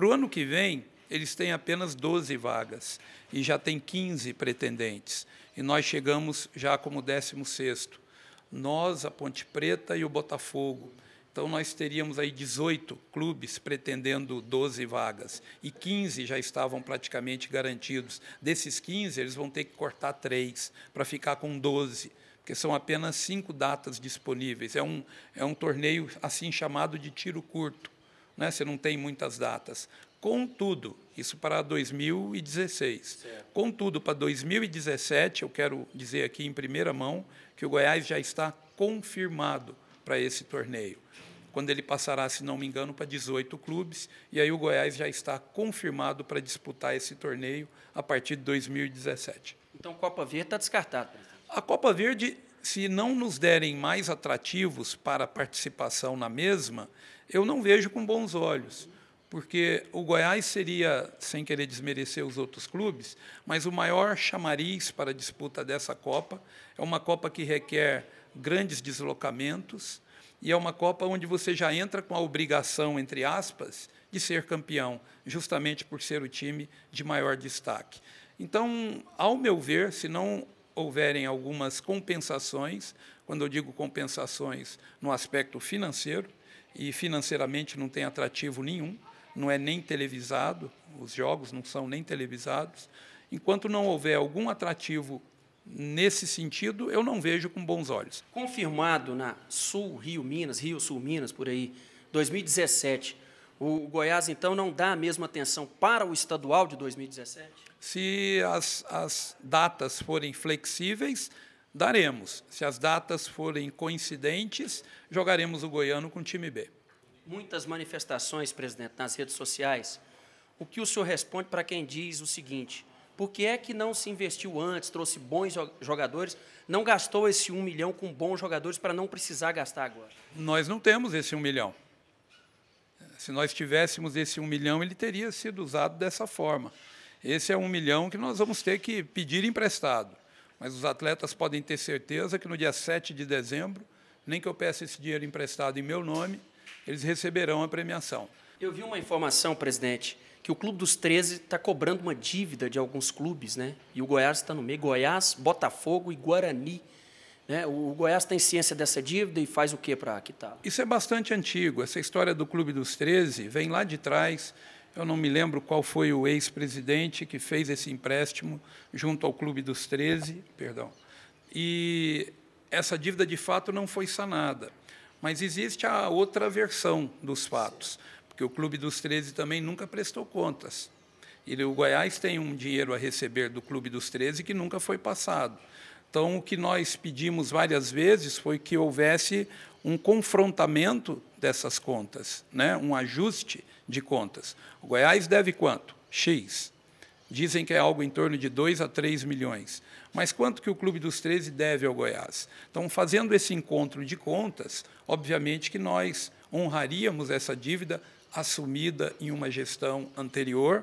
Para o ano que vem, eles têm apenas 12 vagas e já tem 15 pretendentes. E nós chegamos já como 16 Nós, a Ponte Preta e o Botafogo. Então, nós teríamos aí 18 clubes pretendendo 12 vagas e 15 já estavam praticamente garantidos. Desses 15, eles vão ter que cortar três para ficar com 12, porque são apenas cinco datas disponíveis. É um, é um torneio assim chamado de tiro curto né? você não tem muitas datas. Contudo, isso para 2016. Certo. Contudo, para 2017, eu quero dizer aqui em primeira mão que o Goiás já está confirmado para esse torneio. Quando ele passará, se não me engano, para 18 clubes, e aí o Goiás já está confirmado para disputar esse torneio a partir de 2017. Então, Copa Verde está descartado. A Copa Verde se não nos derem mais atrativos para participação na mesma, eu não vejo com bons olhos, porque o Goiás seria, sem querer desmerecer os outros clubes, mas o maior chamariz para a disputa dessa Copa. É uma Copa que requer grandes deslocamentos e é uma Copa onde você já entra com a obrigação, entre aspas, de ser campeão, justamente por ser o time de maior destaque. Então, ao meu ver, se não houverem algumas compensações, quando eu digo compensações no aspecto financeiro, e financeiramente não tem atrativo nenhum, não é nem televisado, os jogos não são nem televisados. Enquanto não houver algum atrativo nesse sentido, eu não vejo com bons olhos. Confirmado na Sul Rio Minas, Rio Sul Minas, por aí, 2017 o Goiás, então, não dá a mesma atenção para o estadual de 2017? Se as, as datas forem flexíveis, daremos. Se as datas forem coincidentes, jogaremos o goiano com o time B. Muitas manifestações, presidente, nas redes sociais. O que o senhor responde para quem diz o seguinte: por que é que não se investiu antes, trouxe bons jogadores, não gastou esse um milhão com bons jogadores para não precisar gastar agora? Nós não temos esse um milhão. Se nós tivéssemos esse um milhão, ele teria sido usado dessa forma. Esse é um milhão que nós vamos ter que pedir emprestado. Mas os atletas podem ter certeza que no dia 7 de dezembro, nem que eu peça esse dinheiro emprestado em meu nome, eles receberão a premiação. Eu vi uma informação, presidente, que o Clube dos 13 está cobrando uma dívida de alguns clubes, né? E o Goiás está no meio. Goiás, Botafogo e Guarani né? O Goiás tem ciência dessa dívida e faz o que para quitá-la? Isso é bastante antigo. Essa história do Clube dos 13 vem lá de trás. Eu não me lembro qual foi o ex-presidente que fez esse empréstimo junto ao Clube dos 13, perdão. E essa dívida de fato não foi sanada. Mas existe a outra versão dos fatos, porque o Clube dos 13 também nunca prestou contas. E o Goiás tem um dinheiro a receber do Clube dos 13 que nunca foi passado. Então, o que nós pedimos várias vezes foi que houvesse um confrontamento dessas contas, né? um ajuste de contas. O Goiás deve quanto? X. Dizem que é algo em torno de 2 a 3 milhões. Mas quanto que o Clube dos 13 deve ao Goiás? Então, fazendo esse encontro de contas, obviamente que nós honraríamos essa dívida assumida em uma gestão anterior